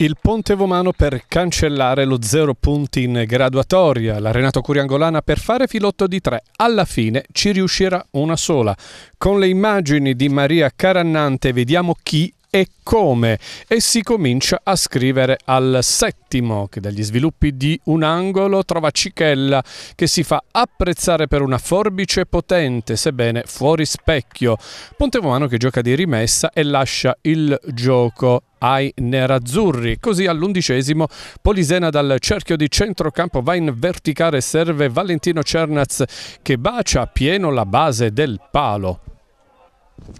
Il Ponte Vomano per cancellare lo zero punti in graduatoria, la Renato Curiangolana per fare filotto di tre, alla fine ci riuscirà una sola. Con le immagini di Maria Carannante vediamo chi e come e si comincia a scrivere al settimo che dagli sviluppi di un angolo trova Cichella che si fa apprezzare per una forbice potente sebbene fuori specchio Pontevomano che gioca di rimessa e lascia il gioco ai nerazzurri. Così all'undicesimo Polisena dal cerchio di centrocampo va in verticale e serve Valentino Cernaz che bacia pieno la base del palo.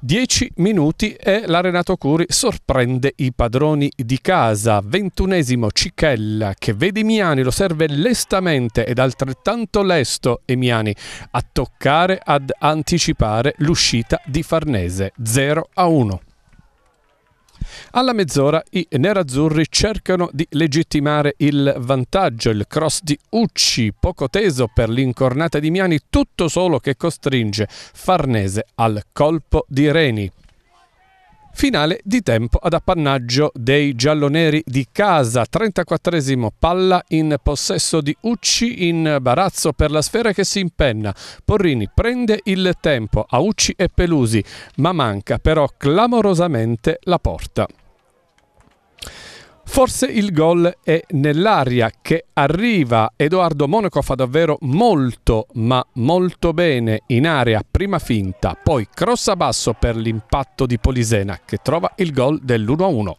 10 minuti e l'Arenato Curi sorprende i padroni di casa. Ventunesimo Cicchella che vede Miani, lo serve lestamente ed altrettanto lesto Emiani a toccare ad anticipare l'uscita di Farnese 0 a 1. Alla mezz'ora i nerazzurri cercano di legittimare il vantaggio, il cross di Ucci, poco teso per l'incornata di Miani, tutto solo che costringe Farnese al colpo di Reni. Finale di tempo ad appannaggio dei gialloneri di casa, 34esimo palla in possesso di Ucci in barazzo per la sfera che si impenna. Porrini prende il tempo a Ucci e Pelusi, ma manca però clamorosamente la porta. Forse il gol è nell'aria che arriva. Edoardo Monaco fa davvero molto, ma molto bene in area, prima finta, poi cross a basso per l'impatto di Polisena che trova il gol dell'1-1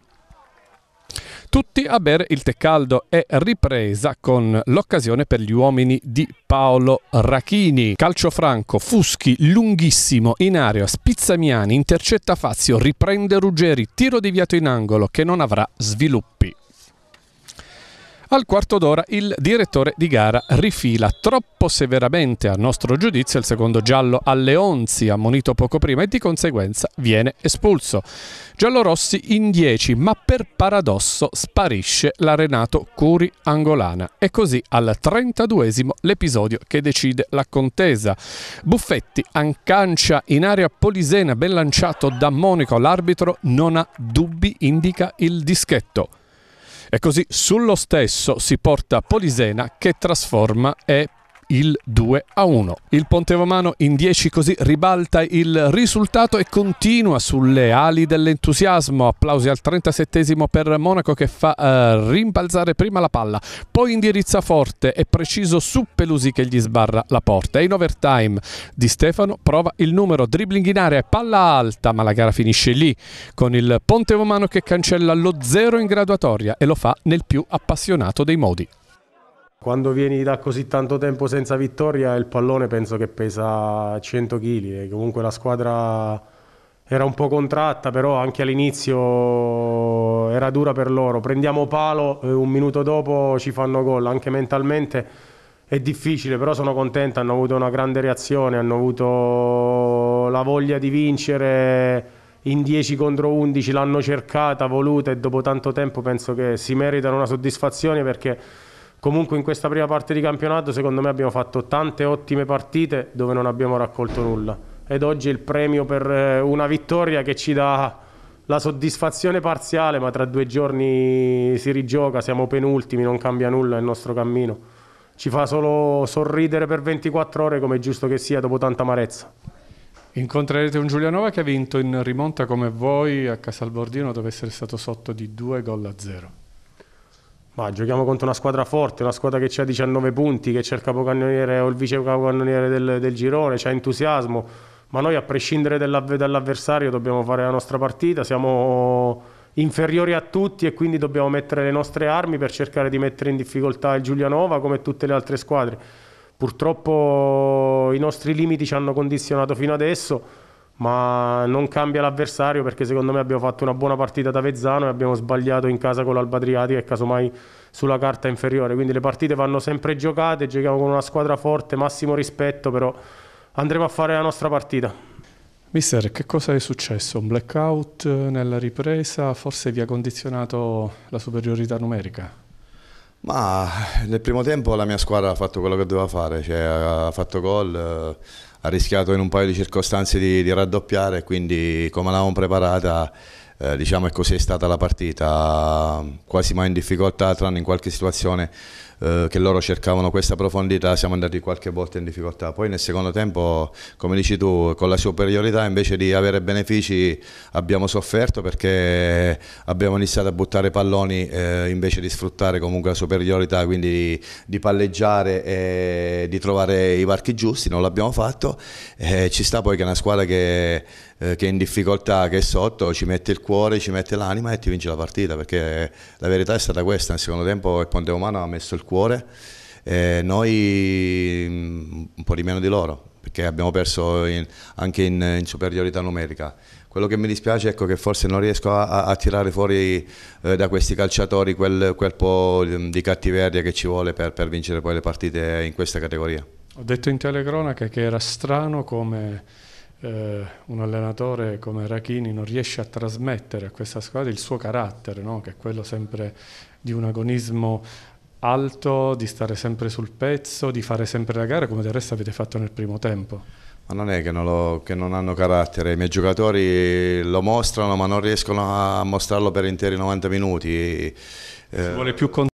tutti a bere il tè caldo e ripresa con l'occasione per gli uomini di Paolo Rachini. Calcio franco, Fuschi lunghissimo in aria, Spizzamiani intercetta Fazio, riprende Ruggeri, tiro deviato in angolo che non avrà sviluppi. Al quarto d'ora il direttore di gara rifila troppo severamente a nostro giudizio il secondo giallo a Leonzi, ammonito poco prima e di conseguenza viene espulso. Giallorossi in 10, ma per paradosso sparisce la Renato Curi angolana e così al 32esimo l'episodio che decide la contesa. Buffetti ancancia in area polisena ben lanciato da Monaco, l'arbitro non ha dubbi, indica il dischetto. E così sullo stesso si porta Polisena che trasforma e il 2 a 1. Il Ponte Romano in 10 così ribalta il risultato e continua sulle ali dell'entusiasmo. Applausi al 37 per Monaco che fa eh, rimbalzare prima la palla, poi indirizza forte e preciso su Pelusi che gli sbarra la porta. E in overtime di Stefano prova il numero dribbling in area e palla alta, ma la gara finisce lì con il Ponte Romano che cancella lo 0 in graduatoria e lo fa nel più appassionato dei modi. Quando vieni da così tanto tempo senza vittoria, il pallone penso che pesa 100 kg. Comunque la squadra era un po' contratta, però anche all'inizio era dura per loro. Prendiamo palo, e eh, un minuto dopo ci fanno gol, anche mentalmente è difficile, però sono contento, hanno avuto una grande reazione, hanno avuto la voglia di vincere in 10 contro 11, l'hanno cercata, voluta e dopo tanto tempo penso che si meritano una soddisfazione perché comunque in questa prima parte di campionato secondo me abbiamo fatto tante ottime partite dove non abbiamo raccolto nulla ed oggi è il premio per eh, una vittoria che ci dà la soddisfazione parziale ma tra due giorni si rigioca, siamo penultimi, non cambia nulla il nostro cammino ci fa solo sorridere per 24 ore come è giusto che sia dopo tanta amarezza Incontrerete un Giulianova che ha vinto in rimonta come voi a Casalbordino dove essere stato sotto di 2 gol a 0 ma giochiamo contro una squadra forte, una squadra che ha 19 punti, che c'è il capocannoniere o il vice capocannoniere del, del girone, c'è entusiasmo, ma noi a prescindere dall'avversario dobbiamo fare la nostra partita, siamo inferiori a tutti e quindi dobbiamo mettere le nostre armi per cercare di mettere in difficoltà il Giulianova come tutte le altre squadre. Purtroppo i nostri limiti ci hanno condizionato fino adesso ma non cambia l'avversario perché secondo me abbiamo fatto una buona partita da Vezzano e abbiamo sbagliato in casa con l'Alba Adriatica e casomai sulla carta inferiore, quindi le partite vanno sempre giocate, giochiamo con una squadra forte, massimo rispetto, però andremo a fare la nostra partita. Mister, che cosa è successo? Un blackout nella ripresa? Forse vi ha condizionato la superiorità numerica? Ma nel primo tempo la mia squadra ha fatto quello che doveva fare, cioè ha fatto gol, ha rischiato in un paio di circostanze di, di raddoppiare, quindi come l'avevamo preparata eh, diciamo è così è stata la partita, quasi mai in difficoltà, tranne in qualche situazione eh, che loro cercavano questa profondità, siamo andati qualche volta in difficoltà. Poi nel secondo tempo, come dici tu, con la superiorità invece di avere benefici abbiamo sofferto perché abbiamo iniziato a buttare palloni eh, invece di sfruttare comunque la superiorità, quindi di palleggiare e di trovare i varchi giusti, non l'abbiamo fatto. Eh, ci sta poi che è una squadra che eh, che è in difficoltà, che è sotto, ci mette il cuore, ci mette l'anima e ti vince la partita, perché la verità è stata questa, nel secondo tempo il Ponte Umano ha messo il cuore, e noi mm, un po' di meno di loro, perché abbiamo perso in, anche in, in, superiorità numerica. Quello che mi dispiace è ecco, che forse non riesco a, a tirare fuori eh, da questi calciatori quel, quel, po' mm, di cattiveria che ci vuole per, per vincere poi le partite in questa categoria. Ho detto in telecronaca che era strano come eh, un allenatore come Rachini non riesce a trasmettere a questa squadra il suo carattere, no? che è quello sempre di un agonismo alto, di stare sempre sul pezzo, di fare sempre la gara come del resto avete fatto nel primo tempo. Ma non è che non, lo, che non hanno carattere, i miei giocatori lo mostrano ma non riescono a mostrarlo per interi 90 minuti. Ci eh, vuole più contatto